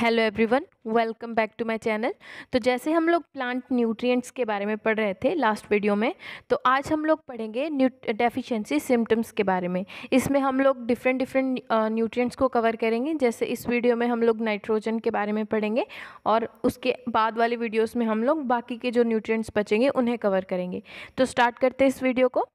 hello everyone welcome back to my channel तो जैसे हम लोग प्लांट न्यूट्रिएंट्स के बारे में पढ़ रहे थे लास्ट वीडियो में तो आज हम लोग पढ़ेंगे डेफिशिएंसी सिम्टम्स के बारे में इसमें हम लोग डिफरेंट डिफरेंट न्यूट्रिएंट्स को कवर करेंगे जैसे इस वीडियो में हम लोग नाइट्रोजन के बारे में पढ़ेंगे और उसके बाद वाली वीडियोज़ में हम लोग बाकी के जो न्यूट्रियट्स बचेंगे उन्हें कवर करेंगे तो स्टार्ट करते हैं इस वीडियो को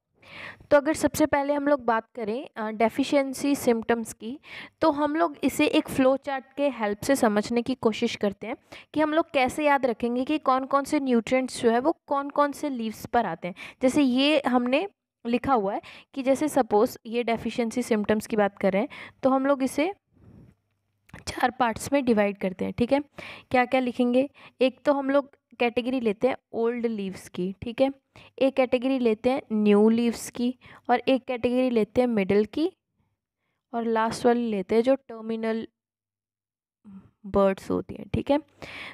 तो अगर सबसे पहले हम लोग बात करें डेफिशिएंसी सिम्टम्स की तो हम लोग इसे एक फ़्लो चार्ट के हेल्प से समझने की कोशिश करते हैं कि हम लोग कैसे याद रखेंगे कि कौन कौन से न्यूट्रिएंट्स जो है वो कौन कौन से लीव्स पर आते हैं जैसे ये हमने लिखा हुआ है कि जैसे सपोज़ ये डेफिशिएंसी सिम्टम्स की बात करें तो हम लोग इसे चार पार्ट्स में डिवाइड करते हैं ठीक है क्या क्या लिखेंगे एक तो हम लोग कैटेगरी लेते हैं ओल्ड लीव्स की ठीक है एक कैटेगरी लेते हैं न्यू लीव्स की और एक कैटेगरी लेते हैं मिडल की और लास्ट वाली लेते हैं जो टर्मिनल बर्ड्स होती हैं ठीक है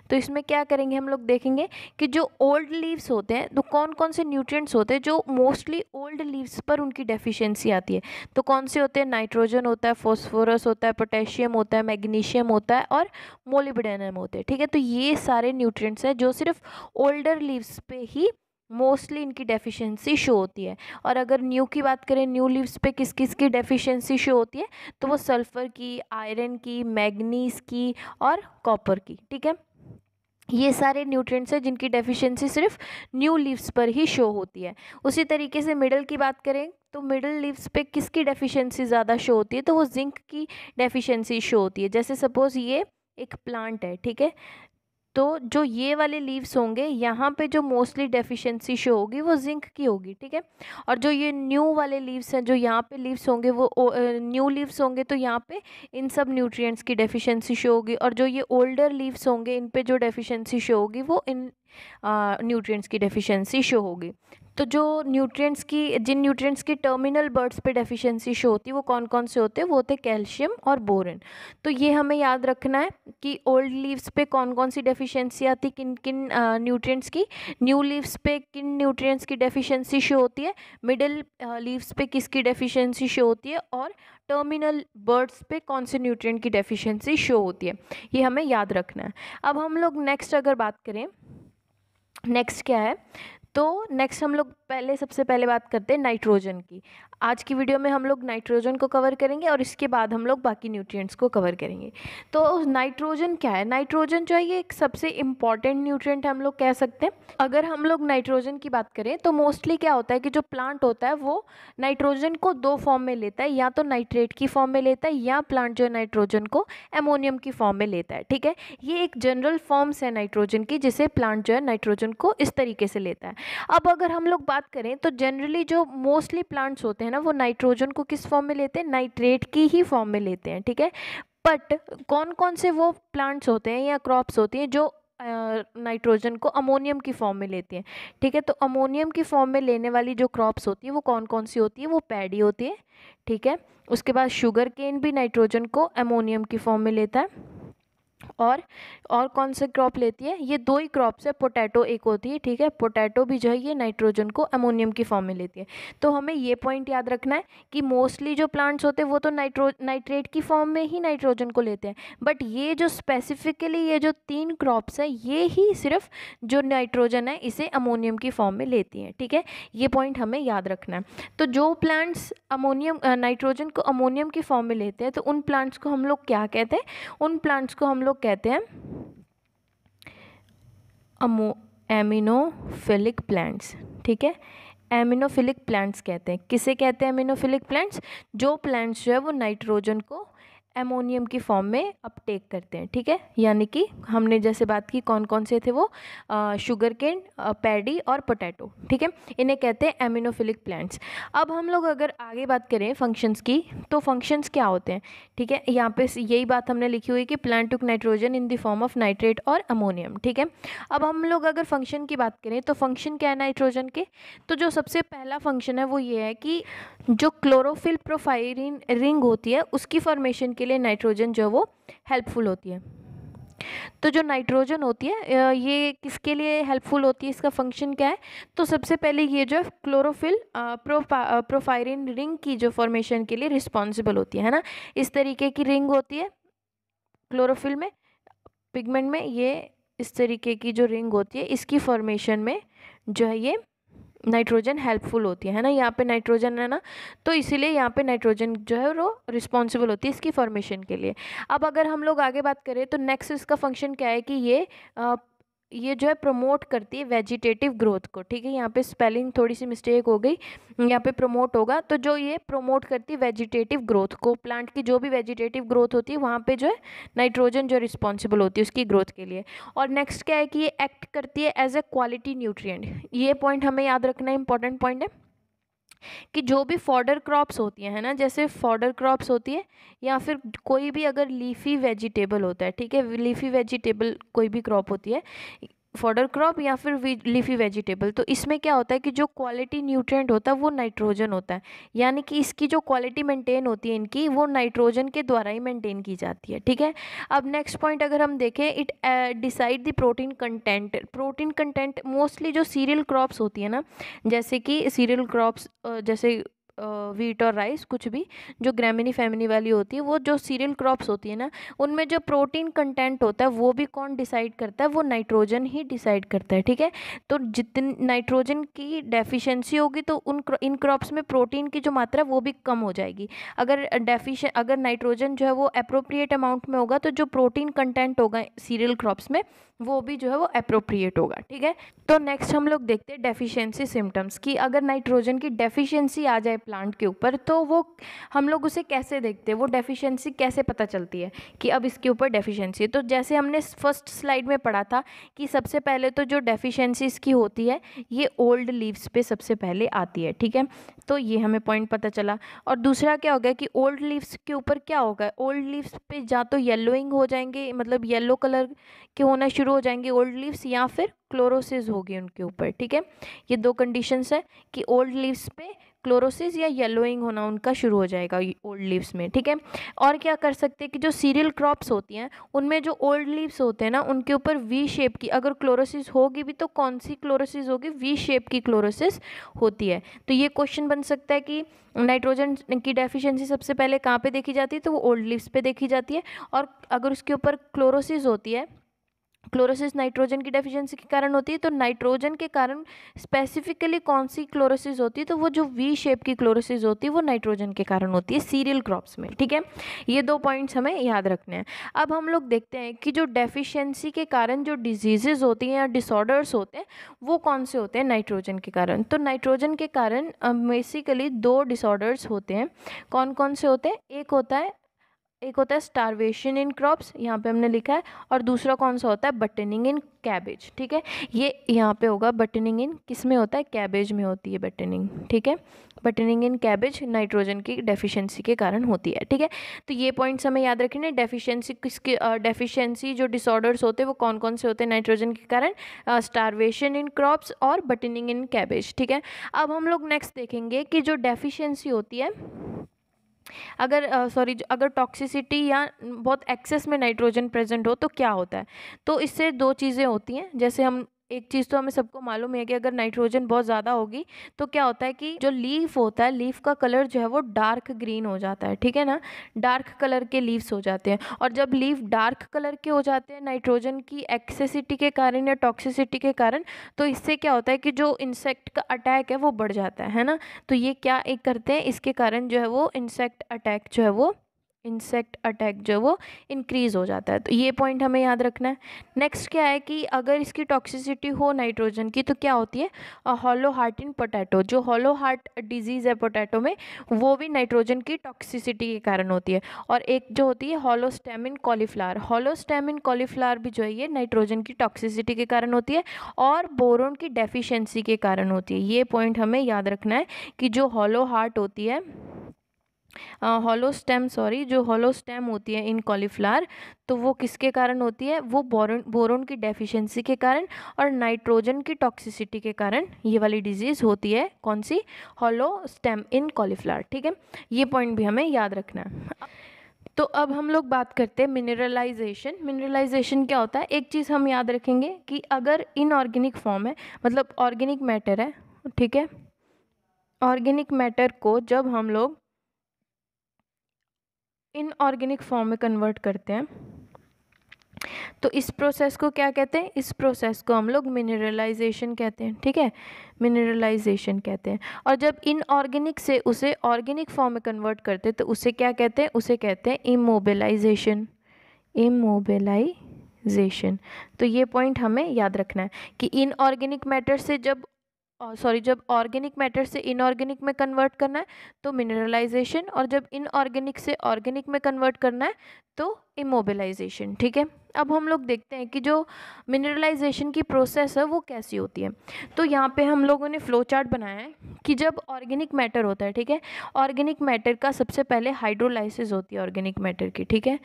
तो इसमें क्या करेंगे हम लोग देखेंगे कि जो ओल्ड लीव्स होते हैं तो कौन कौन से न्यूट्रिएंट्स होते हैं जो मोस्टली ओल्ड लीव्स पर उनकी डेफिशिएंसी आती है तो कौन से होते हैं नाइट्रोजन होता है फॉस्फोरस होता है पोटेशियम होता है मैग्नीशियम होता है और मोलिबडेनम होते हैं ठीक है तो ये सारे न्यूट्रियट्स हैं जो सिर्फ ओल्डर लीव्स पर ही मोस्टली इनकी डेफिशिएंसी शो होती है और अगर न्यू की बात करें न्यू लीव्स पे किस किस की डेफिशिएंसी शो होती है तो वो सल्फ़र की आयरन की मैग्नीज की और कॉपर की ठीक है ये सारे न्यूट्रिएंट्स हैं जिनकी डेफिशिएंसी सिर्फ न्यू लीव्स पर ही शो होती है उसी तरीके से मिडल की बात करें तो मिडल लीव्स पे किसकी डेफिशिएंसी ज़्यादा शो होती है तो वो जिंक की डेफिशिएंसी शो होती है जैसे सपोज़ ये एक प्लांट है ठीक है तो जो ये वाले लीव्स होंगे यहाँ पे जो मोस्टली डेफिशिएंसी शो होगी वो जिंक की होगी ठीक है और जो ये न्यू वाले लीव्स हैं जो यहाँ पे लीव्स होंगे वो न्यू लीव्स होंगे तो यहाँ पे इन सब न्यूट्रिएंट्स की डेफिशिएंसी शो होगी और जो ये ओल्डर लीव्स होंगे इन पे जो डेफिशिएंसी शो होगी वो इन न्यूट्रिएंट्स की डेफिशिएंसी शो होगी तो जो न्यूट्रिएंट्स की जिन न्यूट्रिएंट्स की टर्मिनल बर्ड्स पे डेफिशिएंसी शो होती है वो कौन कौन से होते हैं वो होते कैल्शियम और बोरन तो ये हमें याद रखना है कि ओल्ड लीव्स पे कौन कौन सी डेफिशिएंसी आती किन किन न्यूट्रिएंट्स की न्यू लीव्स पे किन न्यूट्रिएंट्स की डेफिशिएंसी शो होती है मिडिल लीव्स पे किसकी डेफिशिएंसी शो होती है और टर्मिनल बर्ड्स पे कौन से न्यूट्रिएंट की डेफिशिएंसी शो होती है ये हमें याद रखना है अब हम लोग नेक्स्ट अगर बात करें नेक्स्ट क्या है तो नेक्स्ट हम लोग पहले सबसे पहले बात करते हैं नाइट्रोजन की आज की वीडियो में हम लोग नाइट्रोजन को कवर करेंगे और इसके बाद हम लोग बाकी न्यूट्रिएंट्स को कवर करेंगे तो नाइट्रोजन क्या है नाइट्रोजन जो है ये एक सबसे इम्पॉर्टेंट न्यूट्रिएंट हम लोग कह सकते हैं अगर हम लोग नाइट्रोजन की बात करें तो मोस्टली क्या होता है कि जो प्लांट होता है वो नाइट्रोजन को दो फॉर्म में लेता है या तो नाइट्रेट की फॉर्म में लेता है या प्लांट जो है नाइट्रोजन को एमोनियम की फॉर्म में लेता है ठीक है ये एक जनरल फॉर्म्स है नाइट्रोजन की जिसे प्लांट जो है नाइट्रोजन को इस तरीके से लेता है अब अगर हम लोग बात करें तो जनरली जो मोस्टली प्लांट्स होते हैं होते हैं ना वो नाइट्रोजन को किस फॉर्म में लेते हैं नाइट्रेट की ही फॉर्म में लेते हैं ठीक है बट कौन कौन से वो प्लांट्स होते हैं या क्रॉप्स होती हैं जो नाइट्रोजन को अमोनियम की फॉर्म में लेती हैं ठीक है तो अमोनियम की फॉर्म में लेने वाली जो क्रॉप्स होती हैं वो कौन कौन सी होती है वो पैडी होती है ठीक है उसके बाद शुगर केन भी नाइट्रोजन को अमोनियम की फॉर्म में लेता है और और कौन से क्रॉप लेती है ये दो ही क्रॉप्स है पोटैटो एक होती है ठीक है पोटैटो भी जो है ये नाइट्रोजन को अमोनियम की फॉर्म में लेती है तो हमें ये पॉइंट याद रखना है कि मोस्टली जो प्लांट्स होते हैं वो तो नाइट्रो नाइट्रेट की फॉर्म में ही नाइट्रोजन को लेते हैं बट ये जो स्पेसिफिकली ये जो तीन क्रॉप्स हैं ये ही सिर्फ जो नाइट्रोजन है इसे अमोनियम की फॉर्म में लेती हैं ठीक है ये पॉइंट हमें याद रखना है तो जो प्लांट्स अमोनियम नाइट्रोजन को अमोनियम की फॉर्म में लेते हैं तो उन प्लांट्स को हम लोग क्या कहते हैं उन प्लांट्स को हम लोग लोग कहते हैं अमो एमिनोफिलिक प्लांट्स ठीक है एमिनोफिलिक प्लांट्स कहते हैं किसे कहते हैं एमिनोफिलिक प्लांट्स जो प्लांट्स जो है वो नाइट्रोजन को एमोनियम की फॉर्म में अपटेक करते हैं ठीक है यानी कि हमने जैसे बात की कौन कौन से थे वो आ, शुगर केन पैडी और पोटैटो ठीक है इन्हें कहते हैं एमिनोफिलिक प्लांट्स अब हम लोग अगर आगे बात करें फंक्शंस की तो फंक्शंस क्या होते हैं ठीक है यहाँ पे यही बात हमने लिखी हुई कि plant took nitrogen in the form of nitrate और अमोनियम ठीक है अब हम लोग अगर फंक्शन की बात करें तो फंक्शन क्या है नाइट्रोजन के तो जो सबसे पहला फंक्शन है वो ये है कि जो क्लोरोफिल प्रोफाइरिन रिंग होती है उसकी फॉर्मेशन के के लिए नाइट्रोजन जो है वो हेल्पफुल होती है तो जो नाइट्रोजन होती है ये किसके लिए हेल्पफुल होती है इसका फंक्शन क्या है तो सबसे पहले ये जो है क्लोरोफिल प्रोफा प्रोफायरिन रिंग की जो फॉर्मेशन के लिए रिस्पॉन्सिबल होती है ना इस तरीके की रिंग होती है क्लोरोफिल में पिगमेंट में ये इस तरीके की जो रिंग होती है इसकी फॉर्मेशन में जो है ये नाइट्रोजन हेल्पफुल होती है ना यहाँ पे नाइट्रोजन है ना तो इसीलिए यहाँ पे नाइट्रोजन जो है वो रिस्पॉन्सिबल होती है इसकी फॉर्मेशन के लिए अब अगर हम लोग आगे बात करें तो नेक्स्ट इसका फंक्शन क्या है कि ये ये जो है प्रमोट करती है वेजिटेटिव ग्रोथ को ठीक है यहाँ पे स्पेलिंग थोड़ी सी मिस्टेक हो गई यहाँ पे प्रमोट होगा तो जो ये प्रमोट करती है वेजिटेटिव ग्रोथ को प्लांट की जो भी वेजिटेटिव ग्रोथ होती है वहाँ पे जो है नाइट्रोजन जो रिस्पॉन्सिबल होती है उसकी ग्रोथ के लिए और नेक्स्ट क्या है कि ये एक्ट करती है एज ए क्वालिटी न्यूट्रियट ये पॉइंट हमें याद रखना इंपॉर्टेंट पॉइंट है कि जो भी फॉर्डर क्रॉप्स होती हैं है ना जैसे फॉर्डर क्रॉप्स होती है या फिर कोई भी अगर लीफी वेजिटेबल होता है ठीक है लीफी वेजिटेबल कोई भी क्रॉप होती है फॉडर क्रॉप या फिर लीफी वेजिटेबल तो इसमें क्या होता है कि जो क्वालिटी न्यूट्रिएंट होता है वो नाइट्रोजन होता है यानी कि इसकी जो क्वालिटी मेंटेन होती है इनकी वो नाइट्रोजन के द्वारा ही मेंटेन की जाती है ठीक है अब नेक्स्ट पॉइंट अगर हम देखें it decide the protein content protein content mostly जो सीरियल क्रॉप्स होती है ना जैसे कि सीरियल क्रॉप्स जैसे वीट और राइस कुछ भी जो ग्रेमिनी फैमिनी वाली होती है वो जो सीरियल क्रॉप्स होती है ना उनमें जो प्रोटीन कंटेंट होता है वो भी कौन डिसाइड करता है वो नाइट्रोजन ही डिसाइड करता है ठीक है तो जितनी नाइट्रोजन की डेफिशिएंसी होगी तो उन इन क्रॉप्स में प्रोटीन की जो मात्रा वो भी कम हो जाएगी अगर डेफिश अगर नाइट्रोजन जो है वो अप्रोप्रिएट अमाउंट में होगा तो जो प्रोटीन कंटेंट होगा सीरियल क्रॉप्स में वो भी जो है वो अप्रोप्रिएट होगा ठीक है तो नेक्स्ट हम लोग देखते हैं डेफिशिएंसी सिम्टम्स कि अगर नाइट्रोजन की डेफिशिएंसी आ जाए प्लांट के ऊपर तो वो हम लोग उसे कैसे देखते हैं वो डेफिशिएंसी कैसे पता चलती है कि अब इसके ऊपर डेफिशिएंसी है तो जैसे हमने फर्स्ट स्लाइड में पढ़ा था कि सबसे पहले तो जो डेफिशिएंसी इसकी होती है ये ओल्ड लीव्स पर सबसे पहले आती है ठीक है तो ये हमें पॉइंट पता चला और दूसरा क्या हो गया कि ओल्ड लीव्स के ऊपर क्या होगा ओल्ड लीव्स पर या तो येलोइंग हो जाएंगे मतलब येलो कलर के होना शुरू हो जाएंगे ओल्ड लीव्स या फिर क्लोरोसिस होगी उनके ऊपर ठीक है ये दो कंडीशंस है कि ओल्ड लीव्स पे क्लोरोसिस या येलोइंग होना उनका शुरू हो जाएगा ओल्ड लीव्स में ठीक है और क्या कर सकते हैं कि जो सीरियल क्रॉप्स होती हैं उनमें जो ओल्ड लीव्स होते हैं ना उनके ऊपर वी शेप की अगर क्लोरोसिस होगी भी तो कौन सी क्लोरोसिस होगी वी शेप की क्लोरोसिस होती है तो ये क्वेश्चन बन सकता है कि नाइट्रोजन की डेफिशिएंसी सबसे पहले कहाँ पे देखी जाती है तो वो ओल्ड लीव्स पे देखी जाती है और अगर उसके ऊपर क्लोरोसिस होती है क्लोरोसिस नाइट्रोजन की डेफिशिएंसी के कारण होती है तो नाइट्रोजन के कारण स्पेसिफिकली कौन सी क्लोरोसिस होती है तो वो जो वी शेप की क्लोरोसिस होती है वो नाइट्रोजन के कारण होती है सीरियल क्रॉप्स में ठीक है ये दो पॉइंट्स हमें याद रखने हैं अब हम लोग देखते हैं कि जो डेफिशिएंसी के कारण जो डिजीजेज होती हैं या डिसऑर्डर्स होते हैं वो कौन से होते हैं नाइट्रोजन के कारण तो नाइट्रोजन के कारण बेसिकली दो डिसऑर्डर्स होते हैं कौन कौन से होते हैं एक होता है एक होता है स्टारवेशन इन क्रॉप्स यहाँ पे हमने लिखा है और दूसरा कौन सा होता है बटनिंग इन कैबेज ठीक है ये यहाँ पे होगा बटनिंग इन किस में होता है कैबेज में होती है बटनिंग ठीक है बटनिंग इन कैबेज नाइट्रोजन की डेफिशिएंसी के कारण होती है ठीक है तो ये पॉइंट्स हमें याद रखने डेफिशिएंसी किसके डेफिशिएंसी जो डिसऑर्डर्स होते हैं वो कौन कौन से होते हैं नाइट्रोजन के कारण स्टारवेशन इन क्रॉप्स और बटनिंग इन कैबेज ठीक है अब हम लोग नेक्स्ट देखेंगे कि जो डेफिशियंसी होती है अगर सॉरी अगर टॉक्सिसिटी या बहुत एक्सेस में नाइट्रोजन प्रेजेंट हो तो क्या होता है तो इससे दो चीज़ें होती हैं जैसे हम एक चीज़ तो हमें सबको मालूम है कि अगर नाइट्रोजन बहुत ज़्यादा होगी तो क्या होता है कि जो लीफ होता है लीफ का कलर जो है वो डार्क ग्रीन हो जाता है ठीक है ना डार्क कलर के लीव्स हो जाते हैं और जब लीव डार्क कलर के हो जाते हैं नाइट्रोजन की एक्सेसिटी के कारण या टॉक्सिसिटी के कारण तो इससे क्या होता है कि जो इंसेक्ट का अटैक है वो बढ़ जाता है है ना तो ये क्या एक करते हैं इसके कारण जो है वो इंसेक्ट अटैक जो है वो इंसेक्ट अटैक जो वो इंक्रीज़ हो जाता है तो ये पॉइंट हमें याद रखना है नेक्स्ट क्या है कि अगर इसकी टॉक्सिसिटी हो नाइट्रोजन की तो क्या होती है हॉलो हार्ट इन पोटैटो जो हॉलो हार्ट डिजीज़ है पोटैटो में वो भी नाइट्रोजन की टॉक्सिसिटी के कारण होती है और एक जो होती है hollow stem in cauliflower hollow stem in cauliflower भी जो है ये नाइट्रोजन की टॉक्सिसिटी के कारण होती है और बोरोन की डेफिशेंसी के कारण होती है ये पॉइंट हमें याद रखना है कि जो हॉलो हार्ट होती है हॉलो स्टेम सॉरी जो हॉलो स्टेम होती है इन कॉलीफ्लावर तो वो किसके कारण होती है वो बोरोन बोरोन की डेफिशिएंसी के कारण और नाइट्रोजन की टॉक्सिसिटी के कारण ये वाली डिजीज़ होती है कौन सी हॉलो स्टेम इन कॉलीफ्लावर ठीक है ये पॉइंट भी हमें याद रखना है तो अब हम लोग बात करते हैं मिनरलाइजेशन मिनरलाइजेशन क्या होता है एक चीज़ हम याद रखेंगे कि अगर इनऑर्गेनिक फॉर्म है मतलब ऑर्गेनिक मैटर है ठीक है ऑर्गेनिक मैटर को जब हम लोग इनऑर्गेनिक फॉर्म में कन्वर्ट करते हैं तो इस प्रोसेस को क्या कहते हैं इस प्रोसेस को हम लोग मिनरलाइजेशन कहते हैं ठीक है मिनरलाइजेशन कहते हैं और जब इनऑर्गेनिक से उसे ऑर्गेनिक फॉर्म में कन्वर्ट करते हैं तो उसे क्या कहते हैं उसे कहते हैं इमोबिलाइजेशन इमोबिलाइजेशन तो ये पॉइंट हमें याद रखना है कि इनऑर्गेनिक मैटर से जब सॉरी जब ऑर्गेनिक मैटर से इनऑर्गेनिक में कन्वर्ट करना है तो मिनरलाइजेशन और जब इनऑर्गेनिक से ऑर्गेनिक में कन्वर्ट करना है तो इमोबिलाइजेशन ठीक है अब हम लोग देखते हैं कि जो मिनरलाइजेशन की प्रोसेस है वो कैसी होती है तो यहाँ पे हम लोगों ने फ्लो चार्ट बनाया है कि जब ऑर्गेनिक मैटर होता है ठीक है ऑर्गेनिक मैटर का सबसे पहले हाइड्रोलाइसिस होती है ऑर्गेनिक मैटर की ठीक है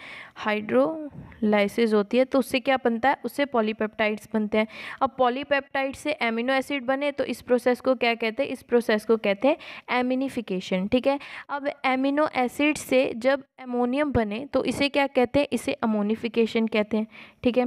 हाइड्रोलाइसिस होती है तो उससे क्या बनता है उससे पॉलीपेप्टाइड्स बनते हैं अब पॉलीपेप्टाइड से एमिनो एसिड बने तो इस प्रोसेस को क्या कहते हैं इस प्रोसेस को कहते हैं एमिनिफिकेशन ठीक है अब एमिनो एसिड से जब एमोनियम बने तो इसे क्या कहते हैं हैं इसे अमोनिफिकेशन कहते हैं ठीक है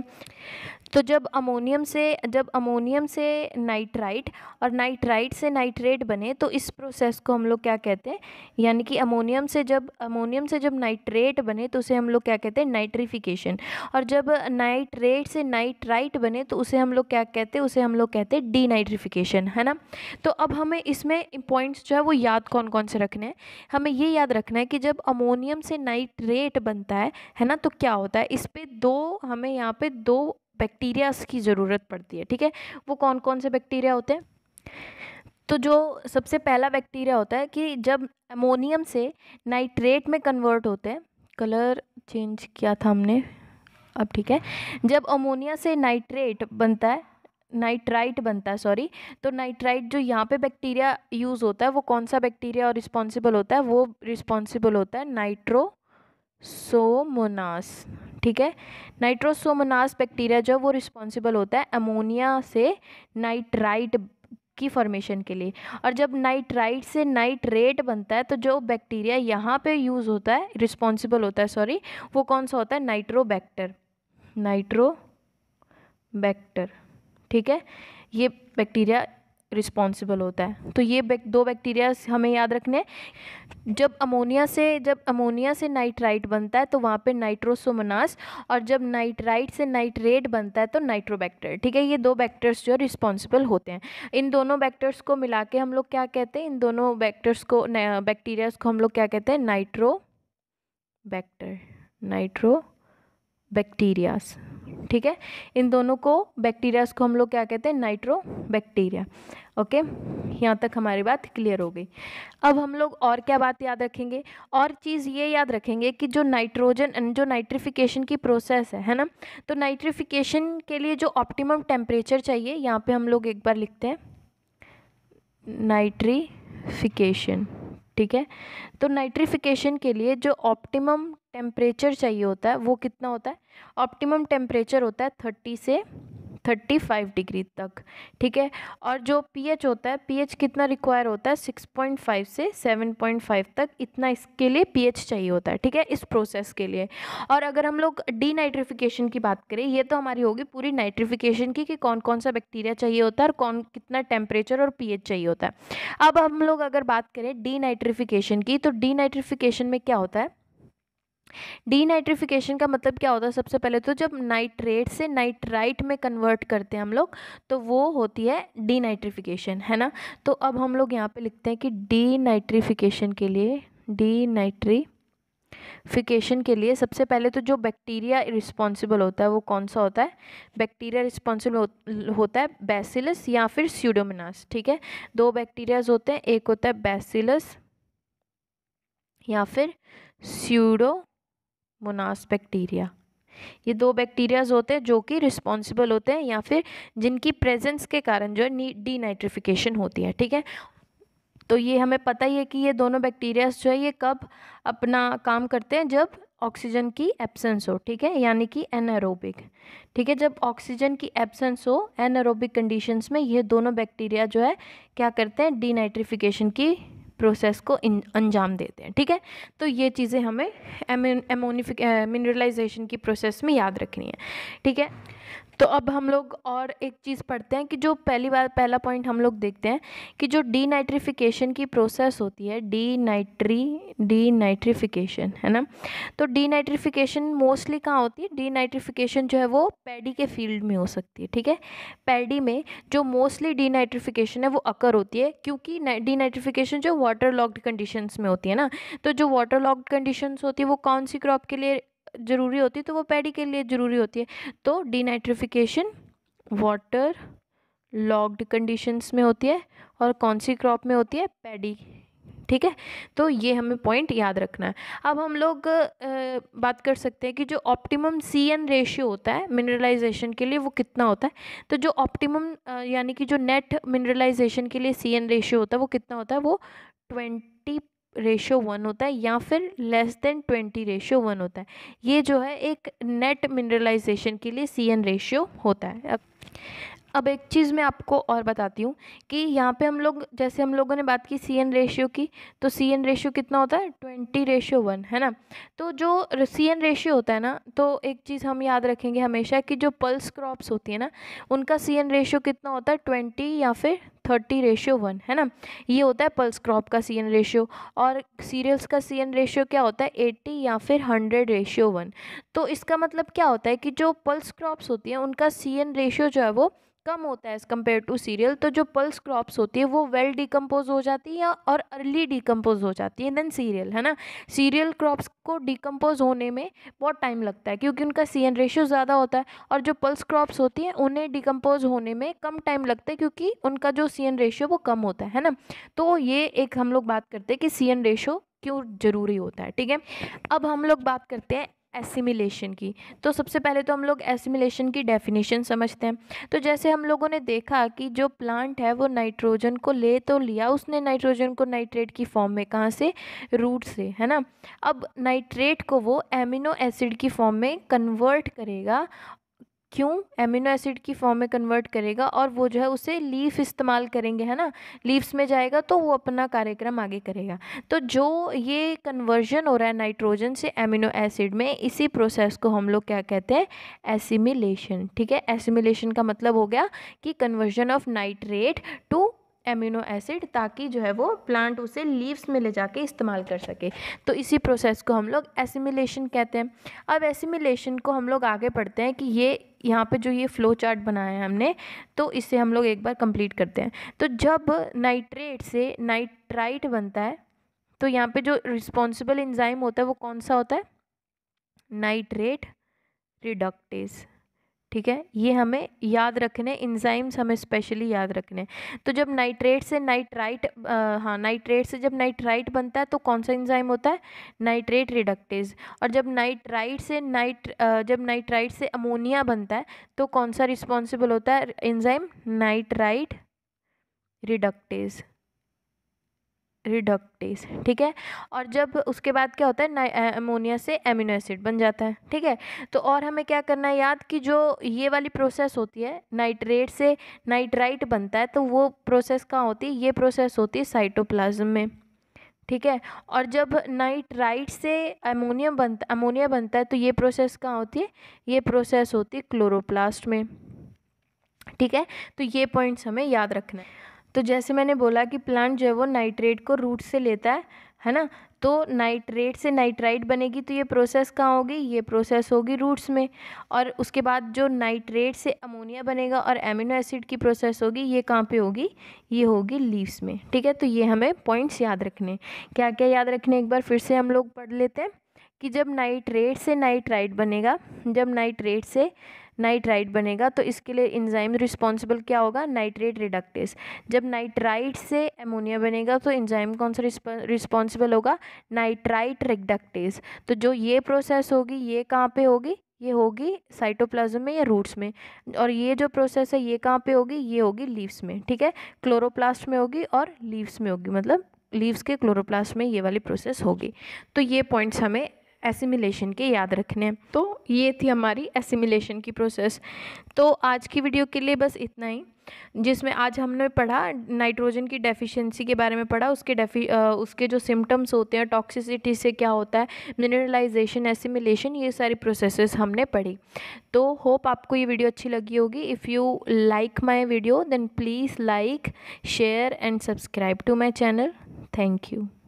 तो जब अमोनियम से जब अमोनियम से नाइट्राइट और नाइट्राइट से नाइट्रेट बने तो इस प्रोसेस को हम लोग क्या कहते हैं यानी कि अमोनियम से जब अमोनियम से जब नाइट्रेट बने तो उसे हम लोग क्या कहते हैं नाइट्रिफिकेशन और जब नाइट्रेट से नाइट्राइट बने तो उसे हम लोग क्या कहते हैं उसे हम लोग कहते हैं डीनाइट्रीफिकेशन है ना तो अब हमें इसमें पॉइंट्स जो है वो याद कौन कौन से रखने हैं हमें ये याद रखना है कि जब अमोनियम से नाइट्रेट बनता है है ना तो क्या होता है इस पर दो हमें यहाँ पे दो बैक्टीरियाज की ज़रूरत पड़ती है ठीक है वो कौन कौन से बैक्टीरिया होते हैं तो जो सबसे पहला बैक्टीरिया होता है कि जब अमोनियम से नाइट्रेट में कन्वर्ट होते हैं कलर चेंज किया था हमने अब ठीक है जब अमोनिया से नाइट्रेट बनता है नाइट्राइट बनता है सॉरी तो नाइट्राइट जो यहाँ पे बैक्टीरिया यूज़ होता है वो कौन सा बैक्टीरिया और रिस्पॉन्सिबल होता है वो रिस्पॉन्सिबल होता है नाइट्रो सोमोनास ठीक है नाइट्रोसोमोनास बैक्टीरिया जो वो रिस्पॉन्सिबल होता है अमोनिया से नाइट्राइट की फॉर्मेशन के लिए और जब नाइट्राइट से नाइट्रेट बनता है तो जो बैक्टीरिया यहाँ पे यूज़ होता है रिस्पॉन्सिबल होता है सॉरी वो कौन सा होता है नाइट्रोबैक्टर नाइट्रोबैक्टर ठीक है ये बैक्टीरिया रिस्पॉन्सिबल होता है तो ये दो बैक्टीरिया हमें याद रखने जब अमोनिया से जब अमोनिया से नाइट्राइट बनता है तो वहाँ पे नाइट्रोसोमनास और जब नाइट्राइट से नाइट्रेट बनता है तो नाइट्रोबैक्टर ठीक है ये दो बैक्टर्स जो है रिस्पॉन्सिबल होते हैं इन दोनों बैक्टर्स को मिला के हम लोग क्या कहते हैं इन दोनों बैक्टर्स को बैक्टीरियाज को हम लोग क्या कहते हैं नाइट्रो बैक्टर नाइट्रो बैक्टीरियाज ठीक है इन दोनों को बैक्टीरियाज को हम लोग क्या कहते हैं नाइट्रो बैक्टीरिया ओके यहाँ तक हमारी बात क्लियर हो गई अब हम लोग और क्या बात याद रखेंगे और चीज़ ये याद रखेंगे कि जो नाइट्रोजन जो नाइट्रिफिकेशन की प्रोसेस है है ना तो नाइट्रिफिकेशन के लिए जो ऑप्टिमम टेम्परेचर चाहिए यहाँ पर हम लोग एक बार लिखते हैं नाइट्रीफिकेशन ठीक है तो नाइट्रिफिकेशन के लिए जो ऑप्टिमम टेम्परेचर चाहिए होता है वो कितना होता है ऑप्टिमम टेम्परेचर होता है थर्टी से थर्टी फाइव डिग्री तक ठीक है और जो पीएच होता है पीएच कितना रिक्वायर होता है सिक्स पॉइंट फाइव से सेवन पॉइंट फाइव तक इतना इसके लिए पीएच चाहिए होता है ठीक है इस प्रोसेस के लिए और अगर हम लोग नाइट्रिफिकेशन की बात करें ये तो हमारी होगी पूरी नाइट्रिफिकेशन की कि कौन कौन सा बैक्टीरिया चाहिए होता है और कौन कितना टेम्परेचर और पी चाहिए होता है अब हम लोग अगर बात करें डी की तो डी में क्या होता है डीनाइट्रिफिकेशन का मतलब क्या होता है सबसे पहले तो जब नाइट्रेट से नाइट्राइट में कन्वर्ट करते हैं हम लोग तो वो होती है डीनाइट्रिफिकेशन है ना तो अब हम लोग यहाँ पे लिखते हैं कि डीनाइट्रिफिकेशन के लिए डीनाइट्री फिकेशन के लिए सबसे पहले तो जो बैक्टीरिया रिस्पॉन्सिबल होता है वो कौन सा होता है बैक्टीरिया रिस्पॉन्सिबल होता है बेसिलस या फिर स्यूडोमिनास ठीक है दो बैक्टीरियाज होते हैं एक होता है बेसिलस या फिर स्यूडो मुनास बैक्टीरिया ये दो बैक्टीरियाज होते हैं जो कि रिस्पॉन्सिबल होते हैं या फिर जिनकी प्रेजेंस के कारण जो है डीनाइट्रिफिकेशन होती है ठीक है तो ये हमें पता ही है कि ये दोनों बैक्टीरियाज जो है ये कब अपना काम करते हैं जब ऑक्सीजन की एब्सेंस हो ठीक है यानी कि एनारोबिक ठीक है जब ऑक्सीजन की एब्सेंस हो एनारोबिक कंडीशंस में ये दोनों बैक्टीरिया जो है क्या करते हैं डीनाइट्रिफिकेशन की प्रोसेस को अंजाम देते हैं ठीक है तो ये चीज़ें हमें एमोनिफिक मिनरलाइजेशन की प्रोसेस में याद रखनी है ठीक है तो अब हम लोग और एक चीज़ पढ़ते हैं कि जो पहली बार पहला पॉइंट हम लोग देखते हैं कि जो डीनाइट्रिफिकेशन की प्रोसेस होती है डीनाइट्री डीनाइट्रिफिकेशन है ना तो डीनाइट्रिफिकेशन मोस्टली कहाँ होती है डीनाइट्रिफिकेशन जो है वो पैडी के फील्ड में हो सकती है ठीक है पैडी में जो मोस्टली डीनाइट्रिफिकेशन है वो अकर होती है क्योंकि डीनाइट्रिफिकेशन जो वाटर लॉक्ड कंडीशन में होती है ना तो जो वाटर लॉक्ड कंडीशन होती है वो कौन सी क्रॉप के लिए ज़रूरी होती है तो वो पैडी के लिए ज़रूरी होती है तो डीनाइट्रिफिकेशन वाटर लॉक्ड कंडीशंस में होती है और कौन सी क्रॉप में होती है पैडी ठीक है तो ये हमें पॉइंट याद रखना है अब हम लोग बात कर सकते हैं कि जो ऑप्टिमम सी एन रेशियो होता है मिनरलाइजेशन के लिए वो कितना होता है तो जो ऑप्टिमम यानी कि जो नेट मिनरलाइजेशन के लिए सी एन रेशियो होता है वो कितना होता है वो ट्वेंटी रेशो वन होता है या फिर less than twenty ratio one होता है ये जो है एक नेट मिनरलाइजेशन के लिए सी एन रेशियो होता है अब अब एक चीज़ मैं आपको और बताती हूँ कि यहाँ पे हम लोग जैसे हम लोगों ने बात की सी एन रेशियो की तो सी एन रेशियो कितना होता है ट्वेंटी रेशियो वन है ना तो जो सी एन रेशियो होता है ना तो एक चीज़ हम याद रखेंगे हमेशा कि जो पल्स क्रॉप्स होती है ना उनका सी एन रेशियो कितना होता है ट्वेंटी या फिर थर्टी रेशियो वन है ना ये होता है पल्स क्रॉप का सी एन रेशियो और सीरियल्स का सी एन रेशियो क्या होता है एट्टी या फिर हंड्रेड रेशियो वन तो इसका मतलब क्या होता है कि जो पल्स क्रॉप्स होती हैं उनका सी एन रेशियो जो है वो कम होता है एज़ कम्पेयर टू सीरियल तो जो पल्स क्रॉप्स होती है वो वेल well डिकम्पोज हो जाती है और अर्ली डिकम्पोज हो जाती है देन सीरियल है ना सीरियल क्रॉप्स को डिकम्पोज होने में बहुत टाइम लगता है क्योंकि उनका सी एन रेशियो ज़्यादा होता है और जो पल्स क्रॉप्स होती हैं उन्हें डिकम्पोज होने में कम टाइम लगता है क्योंकि उनका जो सी एन रेशियो वो कम होता है ना तो ये एक हम लोग बात करते हैं कि सी एन रेशियो क्यों ज़रूरी होता है ठीक है अब हम लोग बात करते हैं एसिमिलेशन की तो सबसे पहले तो हम लोग एसिमिलेशन की डेफिनेशन समझते हैं तो जैसे हम लोगों ने देखा कि जो प्लांट है वो नाइट्रोजन को ले तो लिया उसने नाइट्रोजन को नाइट्रेट की फॉर्म में कहाँ से रूट से है ना अब नाइट्रेट को वो एमिनो एसिड की फॉर्म में कन्वर्ट करेगा क्यों एमिनो एसिड की फॉर्म में कन्वर्ट करेगा और वो जो है उसे लीफ इस्तेमाल करेंगे है ना लीव्स में जाएगा तो वो अपना कार्यक्रम आगे करेगा तो जो ये कन्वर्जन हो रहा है नाइट्रोजन से एमिनो एसिड में इसी प्रोसेस को हम लोग क्या कहते हैं एसिमिलेशन ठीक है एसिमिलेशन का मतलब हो गया कि conversion of nitrate to amino acid ताकि जो है वो प्लांट उसे लीव्स में ले जाके इस्तेमाल कर सके तो इसी प्रोसेस को हम लोग एसिमिलेशन कहते हैं अब एसिमिलेशन को हम लोग आगे पढ़ते हैं कि ये यहाँ पे जो ये फ्लो चार्ट बनाया है हमने तो इसे हम लोग एक बार कंप्लीट करते हैं तो जब नाइट्रेट से नाइट्राइट बनता है तो यहाँ पर जो रिस्पॉन्सिबल इंजाइम होता है वो कौन सा होता है नाइट्रेट रिडक्टेज ठीक है ये हमें याद रखने इंजाइम्स हमें स्पेशली याद रखने तो जब नाइट्रेट से नाइट्राइट हाँ नाइट्रेट से जब नाइट्राइट बनता है तो कौन सा इंजाइम होता है नाइट्रेट रिडक्टेज और जब नाइट्राइट से नाइट जब नाइट्राइट से अमोनिया बनता है तो कौन सा रिस्पॉन्सिबल होता है इंजाइम नाइट्राइट रिडक्टेज रिडक्टेस ठीक है और जब उसके बाद क्या होता है अमोनिया से एमिनो एसिड बन जाता है ठीक है तो और हमें क्या करना है याद कि जो ये वाली प्रोसेस होती है नाइट्रेट से नाइट्राइट बनता है तो वो प्रोसेस कहाँ होती है ये प्रोसेस होती है साइटोप्लाज्म में ठीक है और जब नाइट्राइट से अमोनियम बनता अमोनिया बनता है तो ये प्रोसेस कहाँ होती है ये प्रोसेस होती है क्लोरोप्लास्ट में ठीक है तो ये पॉइंट्स हमें याद रखना है तो जैसे मैंने बोला कि प्लांट जो है वो नाइट्रेट को रूट से लेता है है ना तो नाइट्रेट से नाइट्राइट बनेगी तो ये प्रोसेस कहाँ होगी ये प्रोसेस होगी रूट्स में और उसके बाद जो नाइट्रेट से अमोनिया बनेगा और एमिनो एसिड की प्रोसेस होगी ये कहाँ पे होगी ये होगी लीव्स में ठीक है तो ये हमें पॉइंट्स याद रखने क्या क्या याद रखने एक बार फिर से हम लोग पढ़ लेते हैं कि जब नाइट्रेट से नाइट्राइट बनेगा जब नाइट्रेट से नाइट्राइट बनेगा तो इसके लिए इंजाइम रिस्पॉन्सिबल क्या होगा नाइट्रेट रिडक्टेस जब नाइट्राइट से एमोनिया बनेगा तो इंजाइम कौन सा रिस्पॉन्सिबल होगा नाइट्राइट रिडक्टेस तो जो ये प्रोसेस होगी ये कहाँ पे होगी ये होगी साइटोप्लाज्म में या रूट्स में और ये जो प्रोसेस है ये कहाँ पे होगी ये होगी लीव्स में ठीक है क्लोरोप्लास्ट में होगी और लीव्स में होगी मतलब लीव्स के क्लोरोप्लास्ट में ये वाली प्रोसेस होगी तो ये पॉइंट्स हमें एसिमिलेशन के याद रखने तो ये थी हमारी एसिमिलेशन की प्रोसेस तो आज की वीडियो के लिए बस इतना ही जिसमें आज हमने पढ़ा नाइट्रोजन की डेफिशिएंसी के बारे में पढ़ा उसके डेफी उसके जो सिम्टम्स होते हैं टॉक्सिसिटी से क्या होता है मिनरलाइजेशन एसिमिलेशन ये सारी प्रोसेसेस हमने पढ़ी तो होप आपको ये वीडियो अच्छी लगी होगी if you like my video then please like share and subscribe to my channel thank you